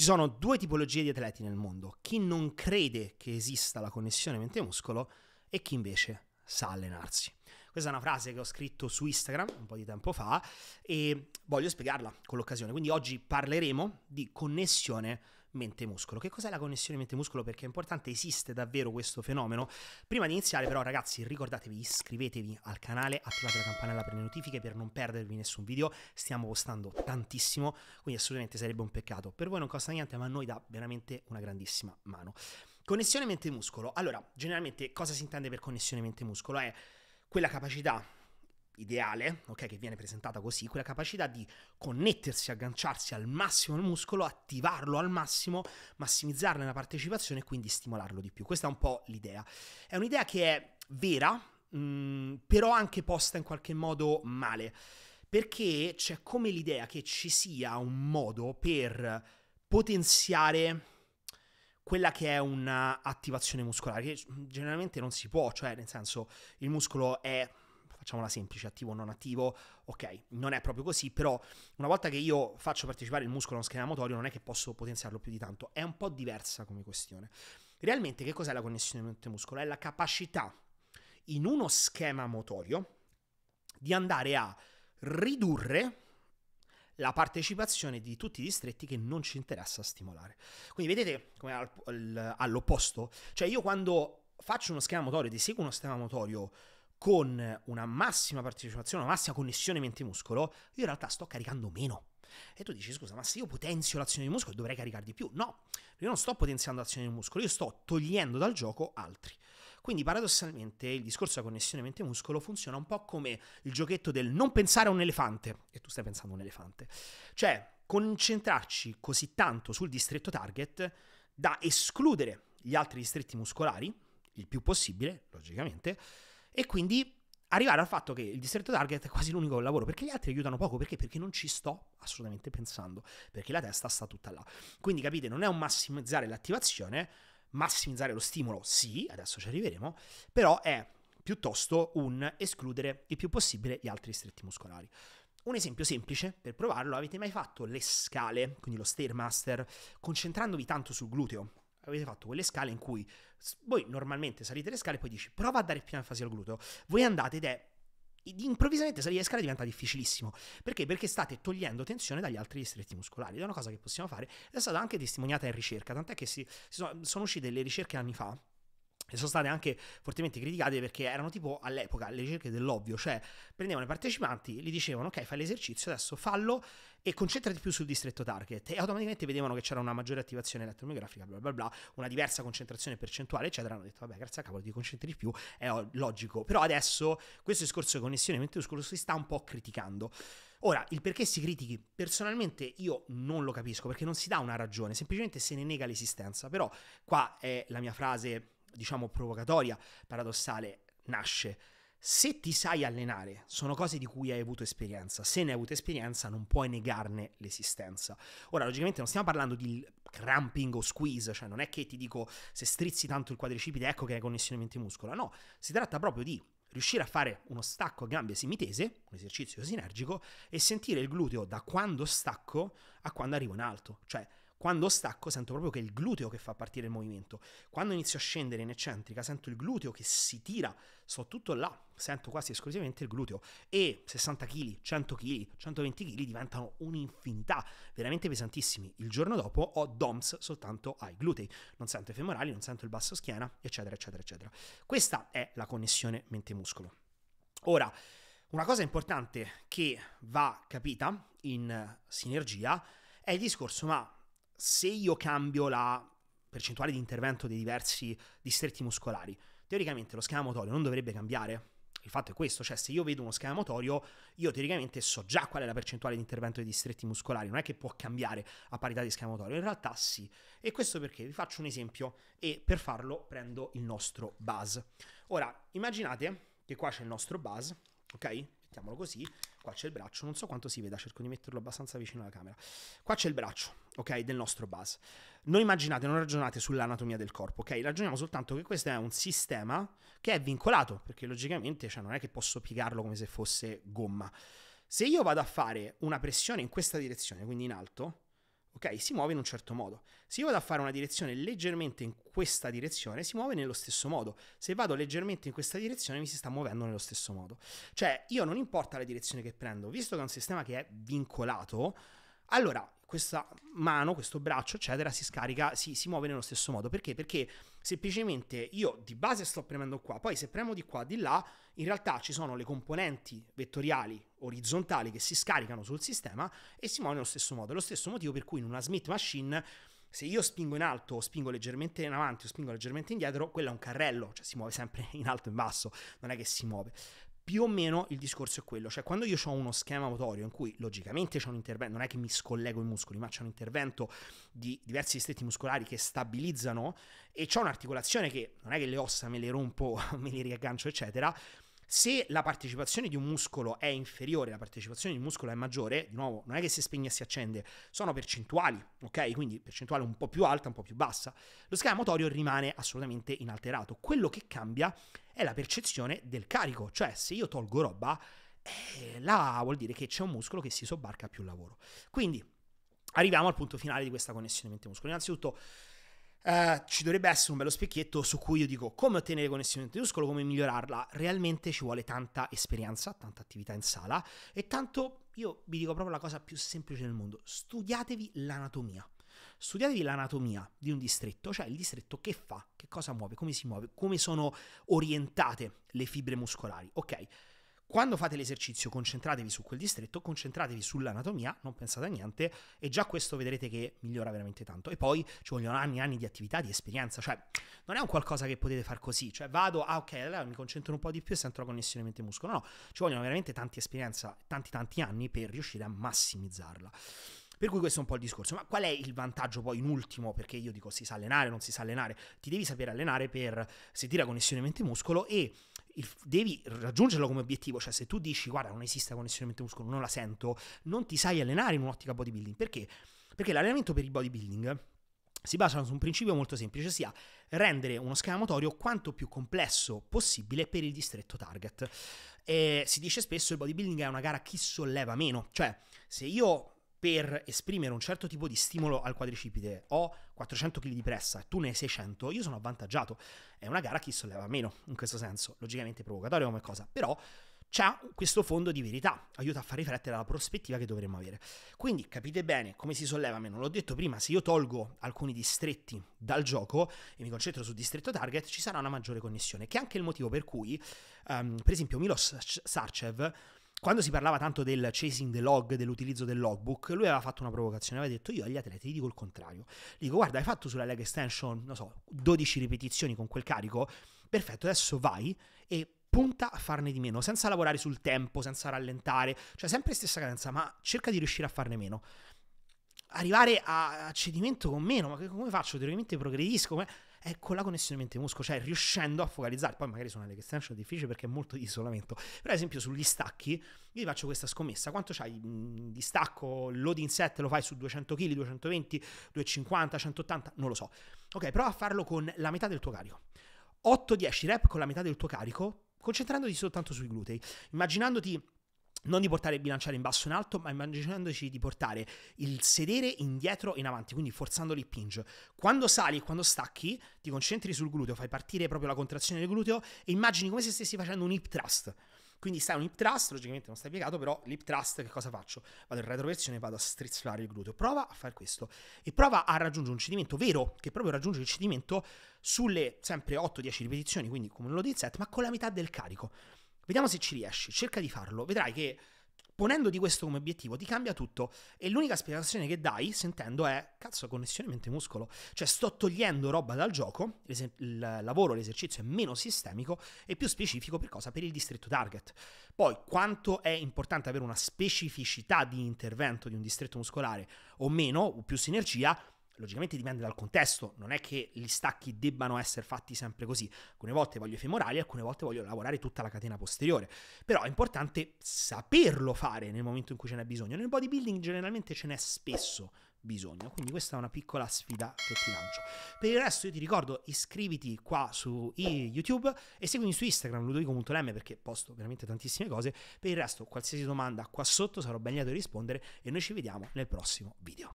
Ci sono due tipologie di atleti nel mondo, chi non crede che esista la connessione mente-muscolo e chi invece sa allenarsi. Questa è una frase che ho scritto su Instagram un po' di tempo fa e voglio spiegarla con l'occasione. Quindi oggi parleremo di connessione mente mente-muscolo. Che cos'è la connessione mente-muscolo? Perché è importante, esiste davvero questo fenomeno. Prima di iniziare però ragazzi ricordatevi, iscrivetevi al canale, attivate la campanella per le notifiche per non perdervi nessun video, stiamo postando tantissimo, quindi assolutamente sarebbe un peccato. Per voi non costa niente, ma a noi dà veramente una grandissima mano. Connessione mente-muscolo. Allora, generalmente cosa si intende per connessione mente-muscolo? È quella capacità ideale, ok, che viene presentata così, quella capacità di connettersi, agganciarsi al massimo al muscolo, attivarlo al massimo, massimizzarne la partecipazione e quindi stimolarlo di più. Questa è un po' l'idea. È un'idea che è vera, mh, mm, però anche posta in qualche modo male, perché c'è come l'idea che ci sia un modo per potenziare quella che è un'attivazione muscolare, che generalmente non si può, cioè nel senso il muscolo è facciamola semplice, attivo o non attivo, ok, non è proprio così, però una volta che io faccio partecipare il muscolo a uno schema motorio non è che posso potenziarlo più di tanto, è un po' diversa come questione. Realmente che cos'è la connessione mente-muscolo? È la capacità in uno schema motorio di andare a ridurre la partecipazione di tutti i distretti che non ci interessa stimolare. Quindi vedete come all'opposto? Cioè io quando faccio uno schema motorio, ed eseguo uno schema motorio con una massima partecipazione, una massima connessione mente-muscolo, io in realtà sto caricando meno. E tu dici, scusa, ma se io potenzio l'azione di muscolo dovrei caricare di più? No, io non sto potenziando l'azione di muscolo, io sto togliendo dal gioco altri. Quindi paradossalmente il discorso della connessione mente-muscolo funziona un po' come il giochetto del non pensare a un elefante, e tu stai pensando a un elefante. Cioè, concentrarci così tanto sul distretto target da escludere gli altri distretti muscolari, il più possibile, logicamente, e quindi arrivare al fatto che il distretto target è quasi l'unico lavoro, perché gli altri aiutano poco, perché? Perché non ci sto assolutamente pensando, perché la testa sta tutta là. Quindi capite, non è un massimizzare l'attivazione, massimizzare lo stimolo, sì, adesso ci arriveremo, però è piuttosto un escludere il più possibile gli altri stretti muscolari. Un esempio semplice per provarlo, avete mai fatto le scale, quindi lo stairmaster, concentrandovi tanto sul gluteo Avete fatto quelle scale in cui voi normalmente salite le scale e poi dici prova a dare più enfasi al gluteo. Voi andate ed è improvvisamente salire le scale diventa difficilissimo perché? perché state togliendo tensione dagli altri distretti muscolari ed è una cosa che possiamo fare ed è stata anche testimoniata in ricerca tant'è che si, si sono, sono uscite delle ricerche anni fa e sono state anche fortemente criticate perché erano tipo all'epoca le ricerche dell'ovvio, cioè prendevano i partecipanti, gli dicevano ok fai l'esercizio, adesso fallo e concentrati più sul distretto target e automaticamente vedevano che c'era una maggiore attivazione elettromiografica, bla bla bla, una diversa concentrazione percentuale eccetera, hanno detto vabbè grazie a cavolo ti concentri di più, è logico, però adesso questo discorso di connessione mentre discorso si sta un po' criticando. Ora, il perché si critichi, personalmente io non lo capisco perché non si dà una ragione, semplicemente se ne nega l'esistenza, però qua è la mia frase diciamo provocatoria, paradossale, nasce. Se ti sai allenare, sono cose di cui hai avuto esperienza. Se ne hai avuto esperienza, non puoi negarne l'esistenza. Ora, logicamente, non stiamo parlando di cramping o squeeze, cioè non è che ti dico se strizzi tanto il quadricipite, ecco che hai connessionamenti muscola. No, si tratta proprio di riuscire a fare uno stacco a gambe semitese, un esercizio sinergico, e sentire il gluteo da quando stacco a quando arrivo in alto. Cioè, quando stacco sento proprio che è il gluteo che fa partire il movimento. Quando inizio a scendere in eccentrica sento il gluteo che si tira, sto tutto là, sento quasi esclusivamente il gluteo e 60 kg, 100 kg, 120 kg diventano un'infinità, veramente pesantissimi. Il giorno dopo ho DOMS soltanto ai glutei, non sento i femorali, non sento il basso schiena, eccetera, eccetera, eccetera. Questa è la connessione mente-muscolo. Ora, una cosa importante che va capita in sinergia è il discorso, ma se io cambio la percentuale di intervento dei diversi distretti muscolari, teoricamente lo schema motorio non dovrebbe cambiare. Il fatto è questo, cioè se io vedo uno schema motorio, io teoricamente so già qual è la percentuale di intervento dei distretti muscolari, non è che può cambiare a parità di schema motorio, in realtà sì. E questo perché vi faccio un esempio e per farlo prendo il nostro buzz. Ora, immaginate che qua c'è il nostro buzz, ok? mettiamolo così, qua c'è il braccio, non so quanto si veda, cerco di metterlo abbastanza vicino alla camera. Qua c'è il braccio, ok, del nostro base. Non immaginate, non ragionate sull'anatomia del corpo, ok? Ragioniamo soltanto che questo è un sistema che è vincolato, perché logicamente cioè, non è che posso piegarlo come se fosse gomma. Se io vado a fare una pressione in questa direzione, quindi in alto, ok? Si muove in un certo modo. Se io vado a fare una direzione leggermente in questa direzione, si muove nello stesso modo. Se vado leggermente in questa direzione, mi si sta muovendo nello stesso modo. Cioè, io non importa la direzione che prendo, visto che è un sistema che è vincolato, allora questa mano, questo braccio, eccetera, si scarica, si, si, muove nello stesso modo. Perché? Perché semplicemente io di base sto premendo qua, poi se premo di qua, di là, in realtà ci sono le componenti vettoriali orizzontali che si scaricano sul sistema e si muovono nello stesso modo. È lo stesso motivo per cui in una Smith Machine se io spingo in alto o spingo leggermente in avanti o spingo leggermente indietro, quello è un carrello, cioè si muove sempre in alto e in basso, non è che si muove. Più o meno il discorso è quello, cioè quando io ho uno schema motorio in cui logicamente c'è un intervento, non è che mi scollego i muscoli, ma c'è un intervento di diversi distretti muscolari che stabilizzano e c'è un'articolazione che non è che le ossa me le rompo, me le riaggancio, eccetera, se la partecipazione di un muscolo è inferiore, la partecipazione di un muscolo è maggiore, di nuovo, non è che si spegne e si accende, sono percentuali, ok? Quindi percentuale un po' più alta, un po' più bassa. Lo schema motorio rimane assolutamente inalterato. Quello che cambia è la percezione del carico, cioè se io tolgo roba, eh, là vuol dire che c'è un muscolo che si sobbarca più lavoro. Quindi arriviamo al punto finale di questa connessione mente-muscolo. Innanzitutto eh, ci dovrebbe essere un bello specchietto su cui io dico come ottenere connessione del muscolo, come migliorarla. Realmente ci vuole tanta esperienza, tanta attività in sala e tanto, io vi dico proprio la cosa più semplice del mondo, studiatevi l'anatomia. Studiatevi l'anatomia di un distretto, cioè il distretto che fa, che cosa muove, come si muove, come sono orientate le fibre muscolari. Ok, quando fate l'esercizio concentratevi su quel distretto, concentratevi sull'anatomia, non pensate a niente e già questo vedrete che migliora veramente tanto. E poi ci vogliono anni e anni di attività, di esperienza, cioè non è un qualcosa che potete fare così, cioè vado, ah ok, allora mi concentro un po' di più e sento la connessione mente-muscolo. No, ci vogliono veramente tanti esperienza, tanti tanti anni per riuscire a massimizzarla. Per cui questo è un po' il discorso. Ma qual è il vantaggio poi in ultimo? Perché io dico si sa allenare, non si sa allenare. Ti devi sapere allenare per sentire la connessione mente-muscolo e il, devi raggiungerlo come obiettivo. Cioè se tu dici guarda non esiste la connessione mente-muscolo, non la sento, non ti sai allenare in un'ottica bodybuilding. Perché? Perché l'allenamento per il bodybuilding si basa su un principio molto semplice, sia rendere uno schema motorio quanto più complesso possibile per il distretto target. E si dice spesso che il bodybuilding è una gara chi solleva meno, cioè se io per esprimere un certo tipo di stimolo al quadricipite ho 400 kg di pressa e tu ne hai 600, io sono avvantaggiato. È una gara chi solleva meno, in questo senso, logicamente provocatorio come cosa, però c'è questo fondo di verità, aiuta a far riflettere la prospettiva che dovremmo avere. Quindi capite bene come si solleva meno, l'ho detto prima, se io tolgo alcuni distretti dal gioco e mi concentro su distretto target ci sarà una maggiore connessione, che è anche il motivo per cui, um, per esempio, Milos Sarcev quando si parlava tanto del chasing the log, dell'utilizzo del logbook, lui aveva fatto una provocazione, aveva detto io agli atleti dico il contrario. Gli dico guarda hai fatto sulla leg extension, non so, 12 ripetizioni con quel carico, perfetto, adesso vai e punta a farne di meno, senza lavorare sul tempo, senza rallentare, cioè sempre stessa cadenza, ma cerca di riuscire a farne meno. Arrivare a cedimento con meno, ma come faccio? Teoricamente progredisco, come è con la connessione mente musco cioè riuscendo a focalizzare. Poi magari sono le extension difficili perché è molto di isolamento. Per esempio sugli stacchi, io faccio questa scommessa. Quanto c'hai mm, di stacco, loading set lo fai su 200 kg, 220, 250, 180, non lo so. Ok, prova a farlo con la metà del tuo carico. 8-10 rep con la metà del tuo carico, concentrandoti soltanto sui glutei, immaginandoti non di portare il bilanciere in basso e in alto, ma immaginandoci di portare il sedere indietro e in avanti, quindi forzando il Quando sali e quando stacchi, ti concentri sul gluteo, fai partire proprio la contrazione del gluteo e immagini come se stessi facendo un hip thrust. Quindi stai un hip thrust, logicamente non stai piegato, però l'hip thrust che cosa faccio? Vado in retroversione e vado a strizzolare il gluteo. Prova a fare questo e prova a raggiungere un cedimento vero, che proprio raggiunge il cedimento sulle sempre 8-10 ripetizioni, quindi come un loading set, ma con la metà del carico. Vediamo se ci riesci, cerca di farlo, vedrai che ponendoti questo come obiettivo ti cambia tutto e l'unica spiegazione che dai sentendo è cazzo connessione mente muscolo cioè sto togliendo roba dal gioco il lavoro l'esercizio è meno sistemico e più specifico per cosa per il distretto target poi quanto è importante avere una specificità di intervento di un distretto muscolare o meno o più sinergia logicamente dipende dal contesto, non è che gli stacchi debbano essere fatti sempre così. Alcune volte voglio i femorali, alcune volte voglio lavorare tutta la catena posteriore. Però è importante saperlo fare nel momento in cui ce n'è bisogno. Nel bodybuilding generalmente ce n'è spesso bisogno. Quindi questa è una piccola sfida che ti lancio. Per il resto io ti ricordo iscriviti qua su YouTube e seguimi su Instagram ludovico.lm perché posto veramente tantissime cose. Per il resto qualsiasi domanda qua sotto sarò ben lieto di rispondere e noi ci vediamo nel prossimo video.